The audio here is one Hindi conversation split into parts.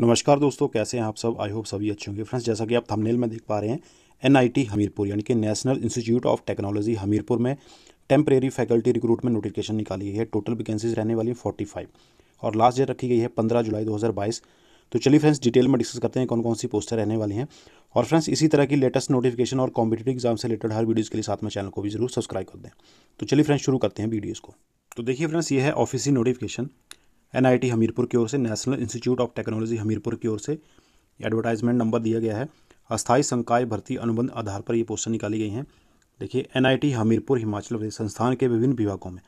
नमस्कार दोस्तों कैसे हैं आप सब आई होप सभी अच्छे होंगे फ्रेंड्स जैसा कि आप थंबनेल में देख पा रहे हैं एनआईटी हमीरपुर यानी कि National institute of technology Hamirpur में टेम्परेरी फैकल्टी रिक्रूटमेंट नोटिफिकेशन निकाली गई है टोटल वैकेंसीज रहने वाली फोर्टी फाइव और लास्ट डेट रखी गई है पंद्रह जुलाई दो हज़ार बाईस तो चलिए फ्रेंड्स डिटेल में डिस्कस करते हैं कौन कौन सी पोस्टें रहने वाली हैं और फ्रेंड्स इसी तरह की लेटेस्ट नोटिफिकेशन और कॉम्पिटेटिव एग्जाम से रिलेटेड हर वीडियोज़ के लिए साथ में चैनल को भी जरूर सब्सक्राइब कर दें तो चलिए फ्रेंड्स शुरू करते हैं वीडियोज़ को तो देखिए फ्रेंड्स ये है ऑफिसी नोटिफिकेशन एनआईटी हमीरपुर की ओर से National institute of technology Hamirpur की ओर से एडवर्टाइजमेंट नंबर दिया गया है अस्थायी संकाय भर्ती अनुबंध आधार पर ये पोस्टर निकाली गई हैं देखिए एनआईटी हमीरपुर हिमाचल प्रदेश संस्थान के विभिन्न विभागों में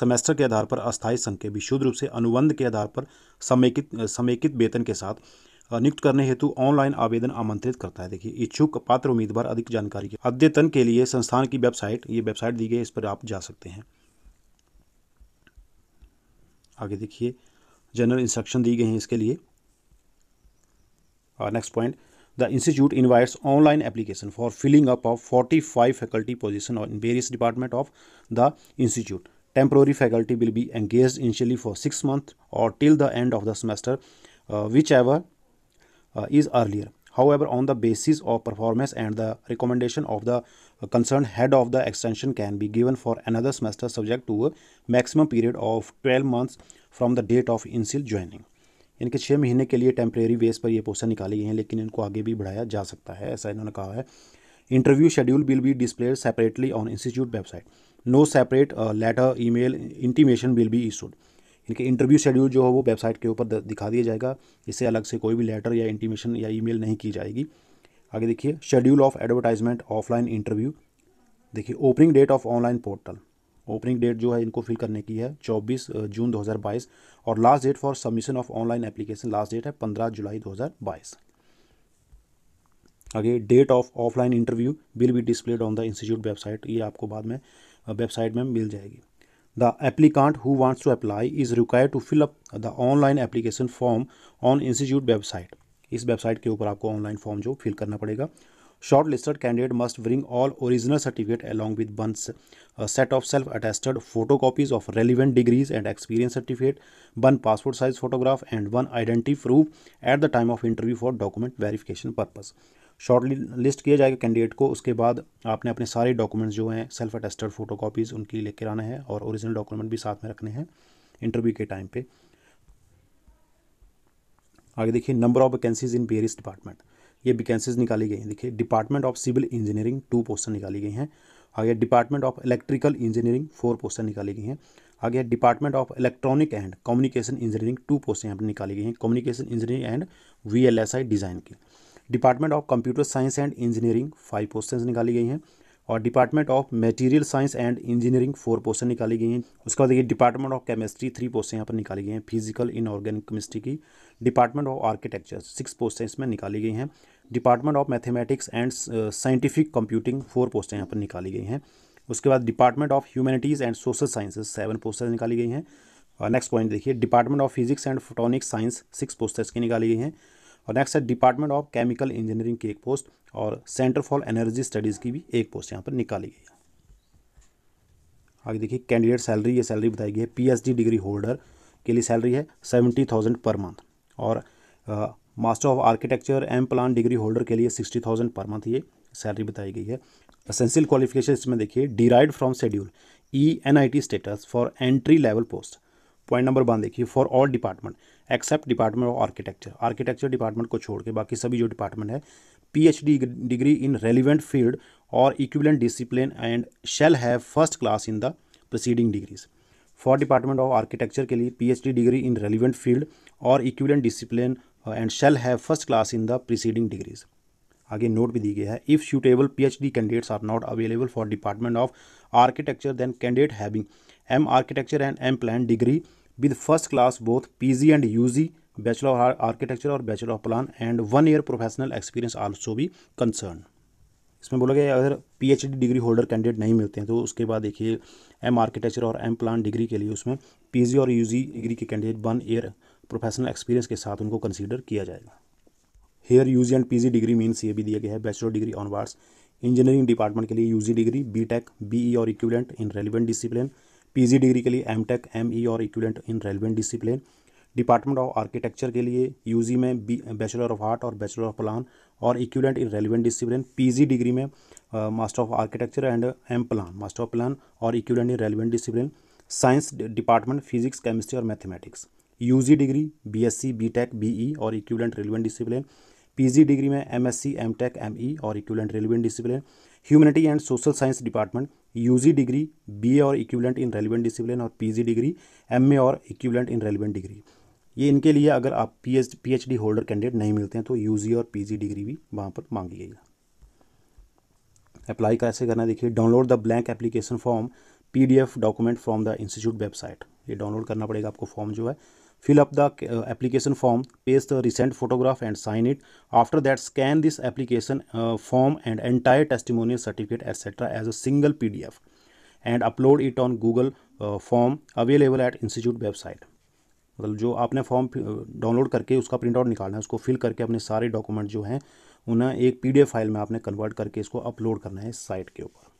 सेमेस्टर के आधार पर अस्थायी संख्या विशुद्ध रूप से अनुबंध के आधार पर समेकित समेकित वेतन के साथ नियुक्त करने हेतु ऑनलाइन आवेदन आमंत्रित करता है देखिए इच्छुक पात्र उम्मीदवार अधिक जानकारी के अद्यतन के लिए संस्थान की वेबसाइट ये वेबसाइट दी गई इस पर आप जा सकते हैं आगे देखिए जनरल इंस्ट्रक्शन दी गई हैं इसके लिए और next point the institute invites online application for filling up of forty five faculty position in various department of the institute temporary faculty will be engage initially for six month और till the end of the semester whichever is earlier however on the basis of performance and the recommendation of the concerned head of the extension can be given for another semester subject to a maximum period of 12 months from the date of initial joining इनके छः महीने के लिए टेम्प्रेरी बेस पर ये पोस्टर निकाली गई हैं लेकिन इनको आगे भी बढ़ाया जा सकता है ऐसा इन्होंने कहा है interview schedule will be displayed separately on institute website no separate letter email intimation will be issued इनके इंटरव्यू शेड्यूल जो है वो वेबसाइट के ऊपर दिखा दिया जाएगा इससे अलग से कोई भी लेटर या इंटीमेशन या ईमेल नहीं की जाएगी आगे देखिए schedule of advertisement offline interview देखिए opening date of online portal opening date जो है इनको फिल करने की है 24 जून 2022 और last date for submission of online application last date है 15 जुलाई 2022 आगे date of offline interview will be displayed on the institute website ये आपको बाद में वेबसाइट में मिल जाएगी the applicant who wants to apply is required to fill up the online application form on institute website इस वेबसाइट के ऊपर आपको ऑनलाइन फॉर्म जो फिल करना पड़ेगा shortlisted candidate must bring all original certificate along with one set of self attested photo copies of relevant degrees and experience certificate one passport size photograph and one identity proof at the time of interview for document verification purpose shortlist किया जाएगा कैंडिडेट को उसके बाद आपने अपने सारे डॉक्यूमेंट्स जो हैं सेल्फ अटेस्टेड फोटो कॉपीज़ उनकी लेकर आना है और ओरिजिनल डॉक्यूमेंट भी साथ में रखने हैं इंटरव्यू के टाइम पे आगे देखिए number of vacancies in various department ये वैकेंसीज निकाली गई हैं देखिए department of civil engineering two poster निकाली गई हैं आगे department of electrical engineering four poster निकाली गई हैं आगे department of electronic and communication engineering two पोस्टें यहाँ पर निकाली गई हैं communication engineering and V L S I design की department of computer science and engineering five पोस्टें निकाली गई हैं और department of material science and engineering four पोस्टें निकाली गई हैं उसके बाद ये डिपार्टमेंट ऑफ केमिस्ट्री थ्री पोस्टें यहाँ पर निकाली गई हैं फिजिकल इनऑर्गेनिक केमिस्ट्री की डिपार्टमेंट ऑफ आर्किटेक्चर सिक्स पोस्टें इसमें निकाली गई हैं department of mathematics and scientific computing four पोस्टें यहाँ पर निकाली गई हैं उसके बाद department of humanities and social sciences seven पोस्टें निकाली गई हैं नेक्स्ट पॉइंट देखिए department of physics and photonic science six posters की निकाली गई हैं और नेक्स्ट है डिपार्टमेंट ऑफ केमिकल इंजीनियरिंग की एक पोस्ट और सेंटर फॉर एनर्जी स्टडीज़ की भी एक पोस्ट यहाँ पर निकाली गई है आगे देखिए कैंडिडेट सैलरी ये सैलरी बताई गई है पी डिग्री होल्डर के लिए सैलरी है सेवेंटी थाउजेंड पर मंथ और master of architecture M plan degree holder के लिए सिक्सटी थाउजेंड पर मंथ ये सैलरी बताई गई है असेंशियल क्वालिफिकेशन इसमें देखिए derived from schedule E N I T status for entry level post point number one देखिए for all department except department of architecture architecture department को छोड़ के बाकी सभी जो डिपार्टमेंट है PhD degree in relevant field और equivalent discipline and shall have first class in the proceeding degrees for department of architecture के लिए PhD degree in relevant field और equivalent discipline and shall have first class in the preceding degrees आगे नोट भी दी गई है if suitable PhD candidates are not available for department of architecture then candidate having M architecture and M plan degree with first class both PG and UG bachelor of architecture और bachelor of plan and one year professional experience also भी कंसर्न इसमें बोला गया अगर पीएचडी डिग्री होल्डर कैंडिडेट नहीं मिलते हैं तो उसके बाद देखिए एम आर्किटेक्चर और एम प्लान डिग्री के लिए उसमें पीजी और यूजी डिग्री के candidate one year professional experience के साथ उनको कंसिडर किया जाएगा here U and P degree means ये भी दिया गया है bachelor degree onwards engineering department के लिए यूजी डिग्री बीटेक बीई और equivalent in relevant discipline PG degree के लिए एम टेक एम ई और equivalent in relevant discipline department of architecture के लिए यूजी में बी बैचलर ऑफ आर्ट और बैचलर ऑफ प्लान और equivalent in relevant discipline PG degree में master of architecture and M plan master of plan और equivalent in relevant discipline science department physics chemistry और mathematics UG degree BSc BTech BE और equivalent relevant discipline PG degree में एमएससी एमटेक एमई और equivalent relevant discipline humanity and social science department UG degree BA और इक्विवेलेंट इन रेलिवेंट डिसिप्लिन और पीजी डिग्री एमए और इक्विवेलेंट इन रेलिवेंट डिग्री ये इनके लिए अगर आप P H D holder candidate नहीं मिलते हैं तो यूजी और पीजी डिग्री भी वहाँ पर मांगी गई है अप्लाई कैसे करना देखिए download the blank application form P D F document from the institute website ये डाउनलोड करना पड़ेगा आपको फॉर्म जो है fill up the application form paste the recent photograph and sign it after that scan this application form and entire testimonial certificate etcetera as a single P D F and upload it on Google form available at institute website मतलब जो आपने फॉर्म डाउनलोड करके उसका प्रिंट आउट निकालना है उसको फिल करके अपने सारे डॉक्यूमेंट जो हैं उन्हें एक पी डी एफ फाइल में आपने कन्वर्ट करके इसको अपलोड करना है इस साइट के ऊपर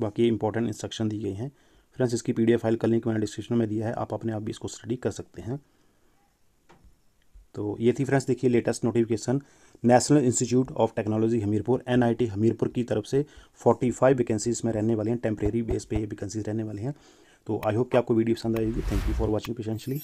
बाकी इंपॉर्टेंट इंस्ट्रक्शन दी गई हैं फ्रेंड्स इसकी पीडीएफ फाइल का लिंक मैंने डिस्क्रिप्शन में दिया है आप अपने आप भी इसको स्टडी कर सकते हैं तो ये थी फ्रेंड्स देखिए latest notification national institute of technology Hamirpur NIT Hamirpur की तरफ से 45 वैकेंसीज में रहने वाली हैं टेम्प्रेरी बेस पे ये वैकेंसीज रहने वाली हैं तो आई होप कि आपको वीडियो पसंद आएगी थैंक यू फॉर वॉचिंग पेशेंशली